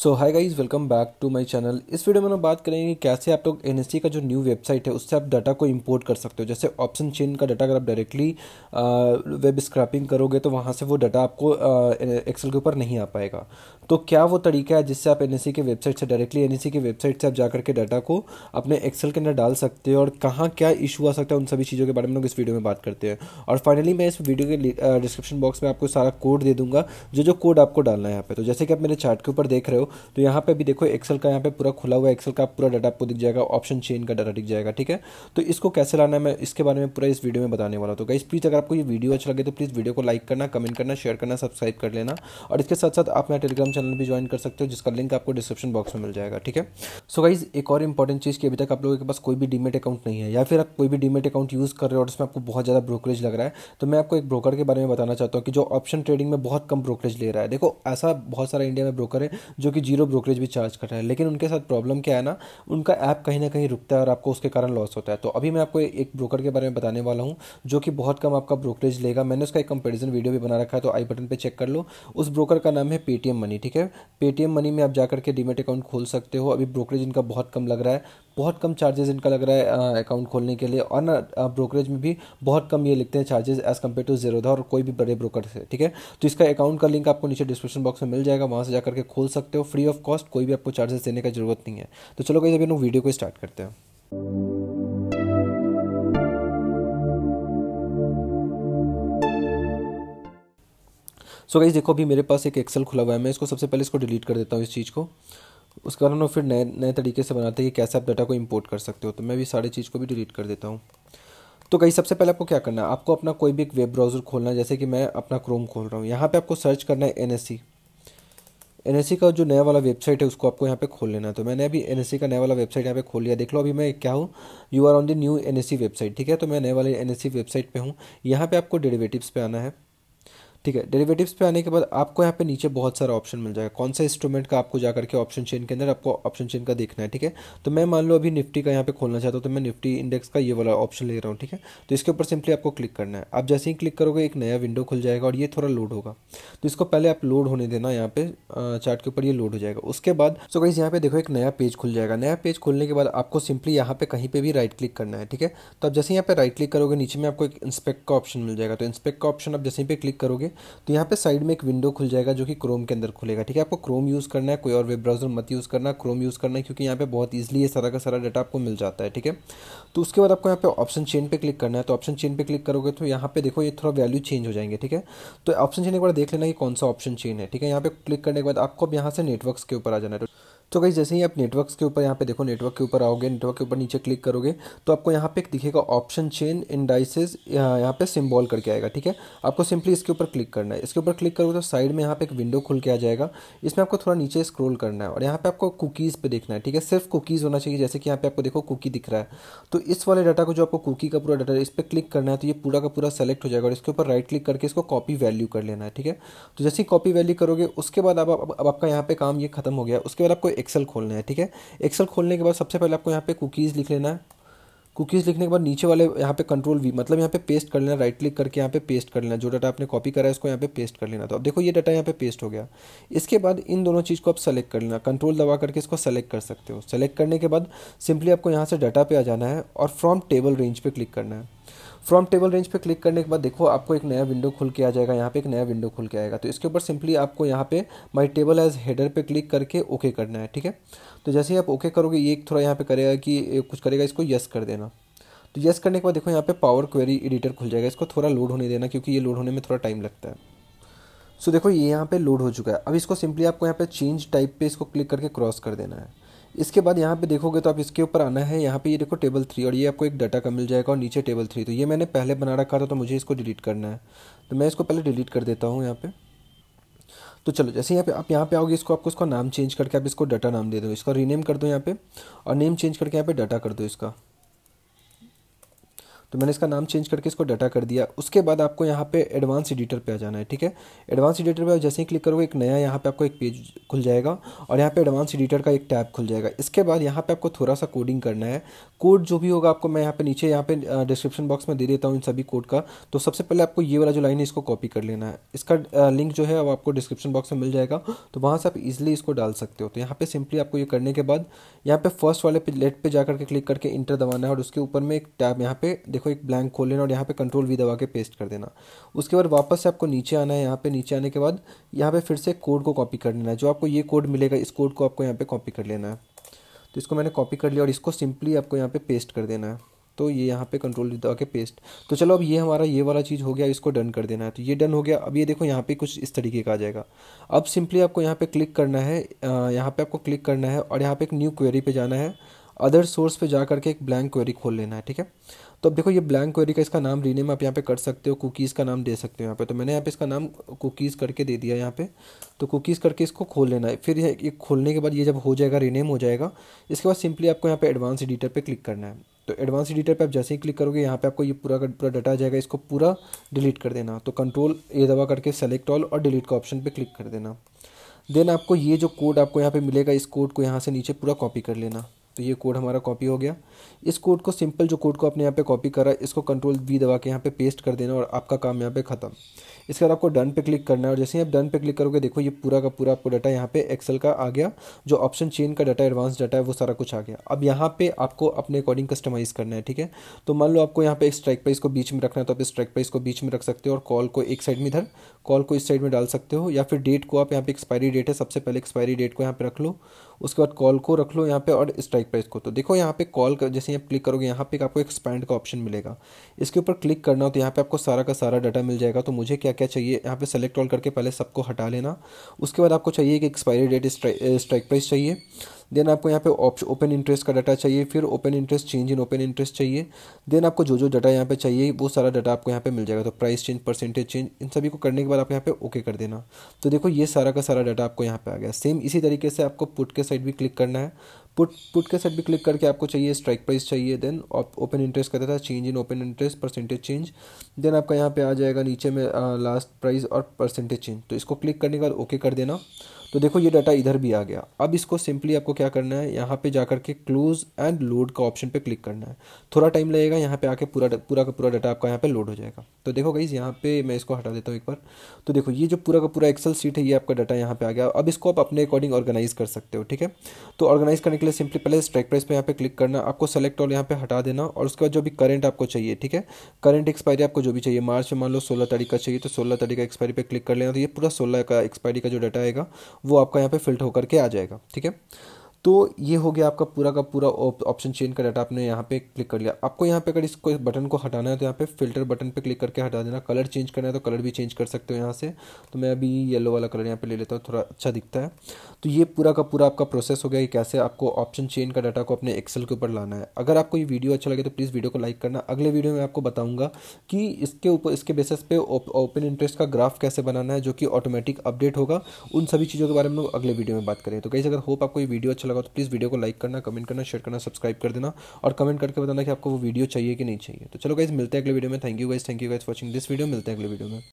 so hi guys welcome back to my channel इस video में हम बात करेंगे कैसे आप लोग तो एन का जो न्यू वेबसाइट है उससे आप डाटा को इंपोर्ट कर सकते हो जैसे ऑप्शन चेन का डाटा अगर आप डायरेक्टली वेब स्क्रैपिंग करोगे तो वहाँ से वो डाटा आपको एक्सेल के ऊपर नहीं आ पाएगा तो क्या वो तरीका है जिससे आप एन के वेबसाइट से डायरेक्टली एन की वेबसाइट से आप जा करके डाटा को अपने एक्सेल के अंदर डाल सकते हो और कहाँ क्या इशू आ सकता है उन सभी चीज़ों के बारे में लोग इस वीडियो में बात करते हैं और फाइनली मैं इस वीडियो के डिस्क्रिप्शन बॉक्स में आपको सारा कोड दे दूंगा जो जो कोड आपको डालना है यहाँ पर तो जैसे कि आप मेरे चार्ट के ऊपर देख रहे हो हो तो यहाँ पे भी देखो एक्सेल का यहाँ पे पूरा खुला हुआ एक्सेल का पूरा डाटा आपको दिख जाएगा ऑप्शन चेन का डाटा दिख जाएगा ठीक है तो इसको कैसे लाना है मैं इसके बारे में पूरा इस वीडियो में बताने वाला तो गाइस प्लीज़ अगर आपको ये वीडियो अच्छा लगे तो प्लीज़ वीडियो को लाइक करना कमेंट करना शेयर करना सब्सक्राइब कर लेना और इसके साथ साथ आप मेरा टेलीग्राम चैनल भी ज्वाइन कर सकते हो जिसका लिंक आपको डिस्क्रिप्शन बॉक्स में मिल जाएगा ठीक है सो गाइज एक और इंपॉर्टेंट चीज़ की अभी तक आप लोगों के पास कोई भी डीमेट अकाउंट नहीं है या फिर आप कोई भी डीमेट अकाउंट यूज़ कर रहे हो और उसमें आपको बहुत ज़्यादा ब्रोकरेज लग रहा है तो मैं आपको एक ब्रोकर के बारे में बताना चाहता हूँ कि जो ऑप्शन ट्रेडिंग में बहुत कम ब्रोकरेज ले रहा है देखो ऐसा बहुत सारा इंडिया में ब्रोकर है जो कि जीरो ब्रोकरेज भी चार्ज कर रहा है लेकिन उनके साथ प्रॉब्लम क्या है ना उनका ऐप कहीं ना कहीं रुकता है और आपको उसके कारण लॉस होता है तो अभी मैं आपको एक ब्रोकर के बारे में बताने वाला हूँ जो कि बहुत कम आपका ब्रोकरेज लेगा मैंने उसका एक कंपेरिजन वीडियो भी बना रखा है तो आई बटन पर चेक कर लो उस ब्रोकर का नाम है पेटीएम मनी ठीक है पेटीएम मनी में आप जाकर के डीमेट अकाउंट खोल सकते हो अभी ब्रोकरेज इनका बहुत कम लग रहा है बहुत कम चार्जेस इनका लग रहा है अकाउंट खोलने के लिए और ना ब्रोकरेज में भी बहुत कम ये लिखते हैं charges as compare to Zerodha और कोई भी बड़े ब्रोकर से ठीक है तो इसका अकाउंट का लिंक आपको नीचे डिस्क्रिप्शन बॉक्स में मिल जाएगा वहाँ से जाकर के खोल सकते हो फ्री ऑफ कॉस्ट कोई भी आपको चार्जेस देने का जरूरत नहीं है तो चलो कहीं अभी हम वीडियो को स्टार्ट करते हैं सो so गाइज देखो अभी मेरे पास एक एक्सेल खुला हुआ है मैं इसको सबसे पहले इसको डिलीट कर देता हूँ इस चीज़ को उसके बाद हम लोग फिर नए नए तरीके से बनाते हैं कि कैसे आप डाटा को इम्पोर्ट कर सकते हो तो मैं भी सारी चीज़ को भी डिलीट कर देता हूँ तो कहीं सबसे पहले आपको क्या करना है आपको अपना कोई भी एक वेब ब्राउज़र खोलना है जैसे कि मैं अपना क्रोम खोल रहा हूँ यहाँ पे आपको सर्च करना है एन एन का जो नया वाला वेबसाइट है उसको आपको यहाँ पे खोल लेना है तो मैंने अभी एन का नया वाला वेबसाइट यहाँ पे खोल लिया देख लो अभी मैं क्या हूँ you are on the new N website ठीक है तो मैं नए वाले एन वेबसाइट पर हूँ यहाँ पर आपको डेरिवेटिव्स पे आना है ठीक है डेरिवेटिव्स पे आने के बाद आपको यहाँ पे नीचे बहुत सारा ऑप्शन मिल जाएगा कौन सा इंस्ट्रूमेंट का आपको जाकर के ऑप्शन चेन के अंदर आपको ऑप्शन चेन का देखना है ठीक है तो मैं मान लो अभी निफ्टी का यहाँ पे खोलना चाहता हूँ तो मैं निफ्टी इंडेक्स का ये वाला ऑप्शन ले रहा हूँ ठीक है तो इसके ऊपर सिंपली आपको क्लिक करना है आप जैसे ही क्लिक करोगे एक नया विंडो खुल जाएगा और ये थोड़ा लोड होगा तो इसको पहले आप लोड होने देना यहाँ पे चार्ट के ऊपर ये लोड हो जाएगा उसके बाद सो कहीं यहाँ पे देखो एक नया पेज खुल जाएगा नया पेज खुलने के बाद आपको सिंपली यहाँ पे कहीं पर भी राइट क्लिक करना है ठीक है तो आप जैसे यहाँ पे राइट क्लिक करोगे नीचे में आपको एक इंस्पेक्ट का ऑप्शन मिल जाएगा तो इंस्पेक्ट का ऑप्शन आप जैसे पे क्लिक करोगे तो यहाँ पे साइड में एक विंडो खुल जाएगा जो कि क्रोम के अंदर खुलेगा ठीक है आपको क्रोम यूज़ करना है कोई और वेब ब्राउज़र मत यूज़ करना क्रोम यूज़ करना है क्योंकि यहाँ पे बहुत ईजिली ये सारा का सारा डाटा आपको मिल जाता है ठीक है तो उसके बाद आपको यहाँ पे ऑप्शन चेन पे क्लिक करना है तो ऑप्शन चेन पे क्लिक करोगे तो यहाँ पे देखो ये थोड़ा वैल्यू चेंज हो जाएंगे ठीक है तो ऑप्शन चेन एक बार देख लेना कि कौन सा ऑप्शन चेन है ठीक है यहाँ पे क्लिक करने के बाद आपको अब यहाँ से नेटवर्क के ऊपर आ जाना है तो गाइज जैसे ही आप नेटवर्क्स के ऊपर यहाँ पे देखो नेटवर्क के ऊपर आओगे नेटवर्क के ऊपर नीचे क्लिक करोगे तो आपको यहाँ पे एक दिखेगा ऑप्शन चेन इंडाइसेज यहाँ पे सिम्बॉल करके आएगा ठीक है आपको सिंपली इसके ऊपर क्लिक करना है इसके ऊपर क्लिक करोगे तो साइड में यहाँ पे एक विंडो खुल के आ जाएगा इसमें आपको थोड़ा नीचे स्क्रोल करना है और यहाँ पे आपको कुकीज़ पे देखना है ठीक है सिर्फ कुकीज़ होना चाहिए जैसे कि यहाँ पे आपको देखो कुकी दिख रहा है तो इस वाले डाटा को जो आपको कुकी का पूरा डाटा है इस पर क्लिक करना है तो ये पूरा का पूरा सेलेक्ट हो जाएगा और इसके ऊपर राइट क्लिक करके इसको कॉपी वैल्यू कर लेना है ठीक है तो जैसे ही कॉपी वैल्यू करोगे उसके बाद अब आपका यहाँ पे काम ये खत्म हो गया उसके बाद आपको एक्सेल खोलना है ठीक है एक्सेल खोलने के बाद सबसे पहले आपको यहाँ पे कुकीज़ लिख लेना है कुकीज़ लिखने के बाद नीचे वाले यहाँ पे कंट्रोल वी मतलब यहाँ पे पेस्ट कर लेना राइट क्लिक करके यहाँ पे पेस्ट कर लेना जो डाटा आपने कॉपी करा है उसको यहाँ पे पेस्ट कर लेना तो अब देखो ये डाटा यहाँ पे पेस्ट हो गया इसके बाद इन दोनों चीज़ को आप सेलेक्ट कर लेना कंट्रोल दबा करके इसको सेलेक्ट कर सकते हो सेलेक्ट करने के बाद सिंपली आपको यहाँ से डाटा पे आ जाना है और फ्रॉम टेबल रेंज पर क्लिक करना है फ्रॉम टेबल रेंज पे क्लिक करने के बाद देखो आपको एक नया विंडो खुल के आ जाएगा यहाँ पे एक नया विंडो खुल के आएगा तो इसके ऊपर सिंपली आपको यहाँ पे माई टेबल एज हेडर पे क्लिक करके ओके करना है ठीक है तो जैसे ही आप ओके करोगे ये थोड़ा यहाँ पे करेगा कि कुछ करेगा इसको यस कर देना तो यस करने के बाद देखो यहाँ पे पावर क्वेरी एडिटर खुल जाएगा इसको थोड़ा लोड होने देना क्योंकि ये लोड होने में थोड़ा टाइम लगता है सो देखो ये यहाँ पे लोड हो चुका है अब इसको सिंपली आपको यहाँ पे चेंज टाइप पे इसको क्लिक करके क्रॉस कर देना है इसके बाद यहाँ पे देखोगे तो आप इसके ऊपर आना है यहाँ पे ये देखो टेबल थ्री और ये आपको एक डाटा का मिल जाएगा और नीचे टेबल थ्री तो ये मैंने पहले बना रखा था तो मुझे इसको डिलीट करना है तो मैं इसको पहले डिलीट कर देता हूँ यहाँ पे तो चलो जैसे यहाँ पे आप यहाँ पे आओगे इसको आपको इसका नाम चेंज करके आप इसको डाटा नाम दे दो इसका रीनेम कर दो यहाँ पे और नेम चेंज करके यहाँ पे डाटा कर दो इसका तो मैंने इसका नाम चेंज करके इसको डाटा कर दिया उसके बाद आपको यहाँ पे एडवांस एडिटर पे आ जाना है ठीक है एडवांस एडिटर पे जैसे ही क्लिक करोगे एक नया यहाँ पे आपको एक पेज खुल जाएगा और यहाँ पे एडवांस एडिटर का एक टैब खुल जाएगा इसके बाद यहाँ पे आपको थोड़ा सा कोडिंग करना है कोड जो भी होगा आपको मैं यहाँ पे नीचे यहाँ पे डिस्क्रिप्शन बॉक्स में दे देता हूँ इन सभी कोड का तो सबसे पहले आपको ये वाला जो लाइन है इसको कॉपी कर लेना है इसका लिंक जो है अब आपको डिस्क्रिप्शन बॉक्स में मिल जाएगा तो वहाँ से आप इजिली इसको डाल सकते हो तो यहाँ पे सिंपली आपको ये करने के बाद यहाँ पे फर्स्ट वाले लेट पे जा करके क्लिक करके इंटर दबाना है और उसके ऊपर में एक टैब यहाँ पे देखो एक ब्लैंक खोल लेना और यहाँ पे कंट्रोल वी दबा के पेस्ट कर देना उसके बाद वापस से आपको नीचे आना है यहाँ पे नीचे आने के बाद यहाँ पे फिर से कोड को कॉपी कर लेना है जो आपको ये कोड मिलेगा इस कोड को आपको यहाँ पे कॉपी कर लेना है तो इसको मैंने कॉपी कर लिया और इसको सिंपली आपको यहाँ पे पेस्ट कर देना है तो ये यहाँ पे कंट्रोल दबा के पेस्ट तो चलो अब ये हमारा ये वाला चीज़ हो गया इसको डन कर देना है तो ये डन हो गया अब ये देखो यहाँ पे कुछ इस तरीके का आ जाएगा अब सिंपली आपको यहाँ पे क्लिक करना है यहाँ पे आपको क्लिक करना है और यहाँ पे एक न्यू क्वेरी पे जाना है अदर सोर्स पे जा करके एक ब्लैंक क्वेरी खोल लेना है ठीक है तो अब देखो ये ब्लैंक क्वेरी का इसका नाम रीनेम आप यहाँ पे कर सकते हो कुकीज़ का नाम दे सकते हो यहाँ पे तो मैंने यहाँ पे इसका नाम कुकीज़ करके दे दिया यहाँ पे तो कुकीज़ करके इसको खोल लेना है फिर ये खोलने के बाद ये जब हो जाएगा रीनेम हो जाएगा इसके बाद सिंपली आपको यहाँ पे एडवांस एडिटर पे क्लिक करना है तो एडवांस एडिटर पे आप जैसे ही क्लिक करोगे यहाँ पे आपको ये पूरा पूरा डाटा आ जाएगा इसको पूरा डिलीट कर देना तो कंट्रोल ए दबा करके सेलेक्ट ऑल और डिलीट का ऑप्शन पे क्लिक कर देना देन आपको ये जो कोड आपको यहाँ पे मिलेगा इस कोड को यहाँ से नीचे पूरा कॉपी कर लेना तो ये कोड हमारा कॉपी हो गया इस कोड को सिंपल जो कोड को आपने यहाँ पे कॉपी करा इसको कंट्रोल वी दबा के यहाँ पे पेस्ट कर देना और आपका काम यहाँ पे ख़त्म इसके बाद आपको डन पे क्लिक करना है और जैसे ही आप डन पे क्लिक करोगे देखो ये पूरा का पूरा आपको डाटा यहाँ पे एक्सेल का आ गया जो ऑप्शन चेन का डाटा एडवांस डाटा है वो सारा कुछ आ गया अब यहाँ पे आपको अपने अकॉर्डिंग कस्टमाइज़ करना है ठीक है तो मान लो आपको यहाँ पे स्ट्राइक प्राइस को बीच में रखना है तो आप स्ट्राइक प्राइस को बीच में रख सकते हो और कॉल को एक साइड में इधर कॉल को इस साइड में डाल सकते हो या फिर डेट को आप यहाँ पे एक्सपायरी डेट है सबसे पहले एक्सपायरी डेट को यहाँ पे रख लो उसके बाद कॉल को रख लो यहाँ पे और स्ट्राइक प्राइस को तो देखो यहाँ पे कॉल कर, जैसे यहाँ क्लिक करोगे यहाँ पे आपको एक्सपैंड का ऑप्शन मिलेगा इसके ऊपर क्लिक करना हो तो यहाँ पे आपको सारा का सारा डाटा मिल जाएगा तो मुझे क्या क्या चाहिए यहाँ पे सेलेक्ट ऑल करके पहले सबको हटा लेना उसके बाद आपको चाहिए कि एक्सपायरी डेट स्ट्राइक प्राइस चाहिए देन आपको यहाँ पे ओपन इंटरेस्ट का डाटा चाहिए फिर open interest change in open interest चाहिए देन आपको जो जो डाटा यहाँ पे चाहिए वो सारा डाटा आपको यहाँ पे मिल जाएगा तो प्राइस चेंज परसेंटेज चेंज इन सभी को करने के बाद आप यहाँ पे ओके कर देना तो देखो ये सारा का सारा डाटा आपको यहाँ पे आ गया सेम इसी तरीके से आपको पुट के साइड भी क्लिक करना है पुट पुट के साइड भी क्लिक करके आपको चाहिए स्ट्राइक प्राइस चाहिए देन ओपन इंटरेस्ट करता था change in open interest percentage change then आपका यहाँ पे आ जाएगा नीचे में लास्ट प्राइस और परसेंटेज चेंज तो इसको क्लिक करने के बाद ओके कर देना तो देखो ये डाटा इधर भी आ गया अब इसको सिंपली आपको क्या करना है यहाँ पे जाकर के क्लोज एंड लोड का ऑप्शन पे क्लिक करना है थोड़ा टाइम लगेगा यहाँ पे आके पूरा पूरा का पूरा डाटा आपका यहाँ पे लोड हो जाएगा तो देखो गाइज यहाँ पे मैं इसको हटा देता हूँ एक बार तो देखो ये जो पूरा का पूरा एक्सल सीट है ये आपका डाटा यहाँ पे आ गया अब इसको आप अपने अकॉर्डिंग ऑर्गेनाइज कर सकते हो ठीक है तो ऑर्गेनाइज करने के लिए सिंपली पहले स्ट्राइक प्राइस पर यहाँ पे क्लिक करना आपको सेलेक्ट और यहाँ पे हटा देना और उसके बाद जो भी करंट आपको चाहिए ठीक है करंट एक्सपायरी आपको जो भी चाहिए मार्च में मान लो सोलह तारीख का चाहिए तो सोलह तारीख का एक्सपायरी पर क्लिक कर लेना तो ये पूरा सोलह का एक्सपायरी का जो डाटा आएगा वो आपका यहाँ पे फिल्ट होकर के आ जाएगा ठीक है तो ये हो गया आपका पूरा का पूरा ऑप्शन चेंज का डाटा आपने यहाँ पे क्लिक कर लिया आपको यहाँ पे अगर इसको इस बटन को हटाना है तो यहाँ पे फिल्टर बटन पे क्लिक करके हटा देना कलर चेंज करना है तो कलर भी चेंज कर सकते हो यहाँ से तो मैं अभी येलो वाला कलर यहाँ पे ले लेता हूँ थोड़ा अच्छा दिखता है तो ये पूरा का पूरा आपका प्रोसेस हो गया कि कैसे आपको ऑप्शन चेन का डाटा को अपने एक्सेल के ऊपर लाना है अगर आपको ये वीडियो अच्छा लगे तो प्लीज़ वीडियो को लाइक करना अगले वीडियो में आपको बताऊँगा कि इसके ऊपर इसके बेसिस पे ओपन इंटरेस्ट का ग्राफ कैसे बनाना है जो कि ऑटोमेटिक अपडेट होगा उन सभी चीज़ों के बारे में अगले वीडियो में बात करें तो कहीं अगर होप आपको ये वीडियो अच्छा लगा तो प्लीज़ वीडियो को लाइक करना कमेंट करना शेयर करना सब्सक्राइब कर देना और कमेंट करके बताना कि आपको वो वीडियो चाहिए कि नहीं चाहिए तो चलो गाइज मिलते हैं अगले वीडियो में thank you guys thank you guys watching this video मिलते हैं अगले वीडियो में